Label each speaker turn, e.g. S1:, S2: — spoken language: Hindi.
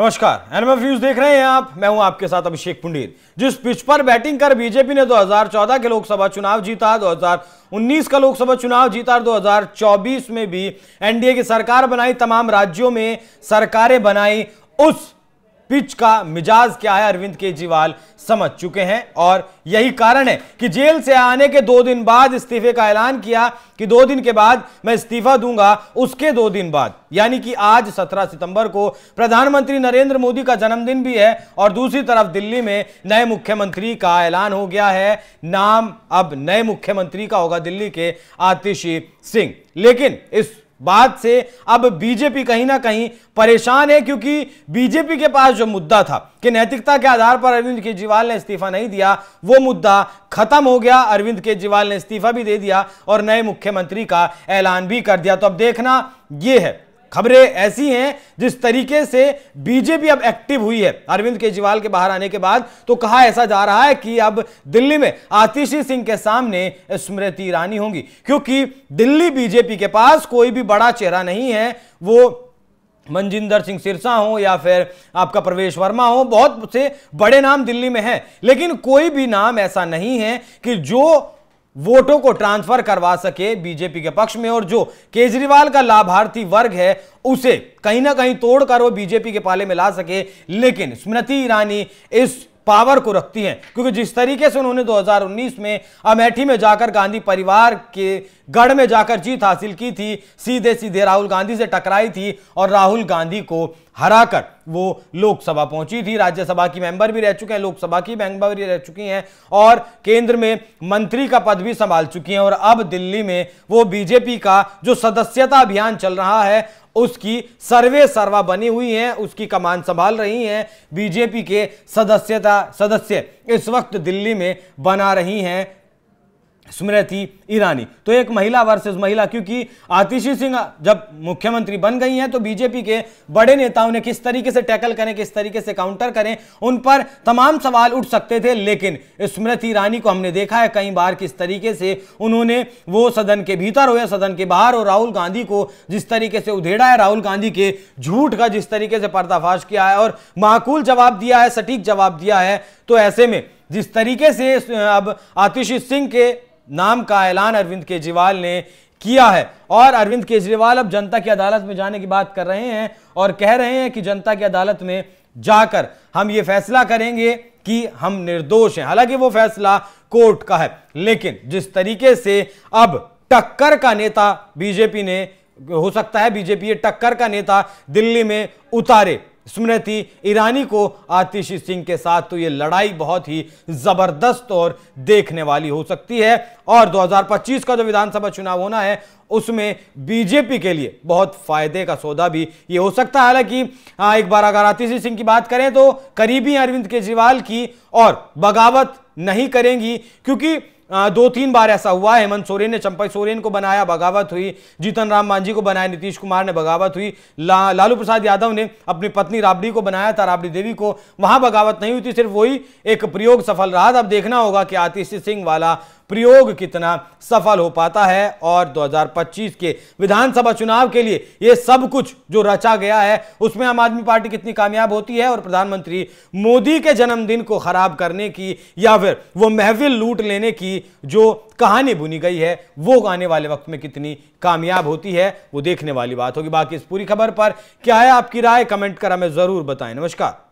S1: नमस्कार एनएमएफ न्यूज देख रहे हैं आप मैं हूं आपके साथ अभिषेक पुंडीर जिस पिच पर बैटिंग कर बीजेपी ने 2014 के लोकसभा चुनाव जीता 2019 का लोकसभा चुनाव जीता और 2024 में भी एनडीए की सरकार बनाई तमाम राज्यों में सरकारें बनाई उस पिच का मिजाज क्या है अरविंद केजरीवाल समझ चुके हैं और यही कारण है कि जेल से आने के दो दिन बाद इस्तीफे का ऐलान किया कि दो दिन के बाद मैं इस्तीफा दूंगा उसके दो दिन बाद यानी कि आज 17 सितंबर को प्रधानमंत्री नरेंद्र मोदी का जन्मदिन भी है और दूसरी तरफ दिल्ली में नए मुख्यमंत्री का ऐलान हो गया है नाम अब नए मुख्यमंत्री का होगा दिल्ली के आतिशी सिंह लेकिन इस बात से अब बीजेपी कहीं ना कहीं परेशान है क्योंकि बीजेपी के पास जो मुद्दा था कि नैतिकता के आधार पर अरविंद केजरीवाल ने इस्तीफा नहीं दिया वो मुद्दा खत्म हो गया अरविंद केजरीवाल ने इस्तीफा भी दे दिया और नए मुख्यमंत्री का ऐलान भी कर दिया तो अब देखना यह है खबरें ऐसी हैं जिस तरीके से बीजेपी अब एक्टिव हुई है अरविंद केजरीवाल के बाहर आने के बाद तो कहा ऐसा जा रहा है कि अब दिल्ली में आतिशी सिंह के सामने स्मृति ईरानी होंगी क्योंकि दिल्ली बीजेपी के पास कोई भी बड़ा चेहरा नहीं है वो मनजिंदर सिंह सिरसा हो या फिर आपका प्रवेश वर्मा हो बहुत से बड़े नाम दिल्ली में हैं लेकिन कोई भी नाम ऐसा नहीं है कि जो वोटों को ट्रांसफर करवा सके बीजेपी के पक्ष में और जो केजरीवाल का लाभार्थी वर्ग है उसे कहीं ना कहीं तोड़कर वो बीजेपी के पाले में ला सके लेकिन स्मृति ईरानी इस पावर को रखती हैं क्योंकि जिस तरीके से उन्होंने 2019 में अमेठी में जाकर गांधी परिवार के गढ़ में जाकर जीत हासिल की थी सीधे सीधे राहुल गांधी से टकराई थी और राहुल गांधी को हराकर वो लोकसभा पहुंची थी राज्यसभा की मेंबर भी रह चुके हैं लोकसभा की मेंबर भी रह चुकी हैं और केंद्र में मंत्री का पद भी संभाल चुकी हैं और अब दिल्ली में वो बीजेपी का जो सदस्यता अभियान चल रहा है उसकी सर्वे सर्वा बनी हुई हैं उसकी कमान संभाल रही हैं बीजेपी के सदस्यता सदस्य इस वक्त दिल्ली में बना रही हैं स्मृति ईरानी तो एक महिला वर्सेस महिला क्योंकि आतिशी सिंह जब मुख्यमंत्री बन गई हैं तो बीजेपी के बड़े नेताओं ने किस तरीके से टैकल करें किस तरीके से काउंटर करें उन पर तमाम सवाल उठ सकते थे लेकिन स्मृति ईरानी को हमने देखा है कई बार किस तरीके से उन्होंने वो सदन के भीतर हो या सदन के बाहर हो राहुल गांधी को जिस तरीके से उधेड़ा है राहुल गांधी के झूठ का जिस तरीके से पर्दाफाश किया है और माकूल जवाब दिया है सटीक जवाब दिया है तो ऐसे में जिस तरीके से अब आतिशी सिंह के नाम का ऐलान अरविंद केजरीवाल ने किया है और अरविंद केजरीवाल अब जनता की अदालत में जाने की बात कर रहे हैं और कह रहे हैं कि जनता की अदालत में जाकर हम ये फैसला करेंगे कि हम निर्दोष हैं हालांकि वो फैसला कोर्ट का है लेकिन जिस तरीके से अब टक्कर का नेता बीजेपी ने हो सकता है बीजेपी ये टक्कर का नेता दिल्ली में उतारे स्मृति ईरानी को आतिशी सिंह के साथ तो ये लड़ाई बहुत ही ज़बरदस्त और देखने वाली हो सकती है और 2025 का जो विधानसभा चुनाव होना है उसमें बीजेपी के लिए बहुत फायदे का सौदा भी ये हो सकता है हालांकि हाँ, एक बार अगर आतिशी सिंह की बात करें तो करीबी अरविंद केजरीवाल की और बगावत नहीं करेंगी क्योंकि दो तीन बार ऐसा हुआ है हेमंत सोरेन ने चंपई सोरेन को बनाया बगावत हुई जीतन राम मांझी को बनाया नीतीश कुमार ने बगावत हुई ला, लालू प्रसाद यादव ने अपनी पत्नी राबड़ी को बनाया था राबड़ी देवी को वहां बगावत नहीं हुई थी सिर्फ वही एक प्रयोग सफल रहा था अब देखना होगा कि आतिश सिंह वाला प्रयोग कितना सफल हो पाता है और 2025 के विधानसभा चुनाव के लिए ये सब कुछ जो रचा गया है उसमें आम आदमी पार्टी कितनी कामयाब होती है और प्रधानमंत्री मोदी के जन्मदिन को खराब करने की या फिर वो महफिल लूट लेने की की जो कहानी बुनी गई है वो आने वाले वक्त में कितनी कामयाब होती है वो देखने वाली बात होगी बाकी इस पूरी खबर पर क्या है आपकी राय कमेंट कर हमें ज़रूर बताएं नमस्कार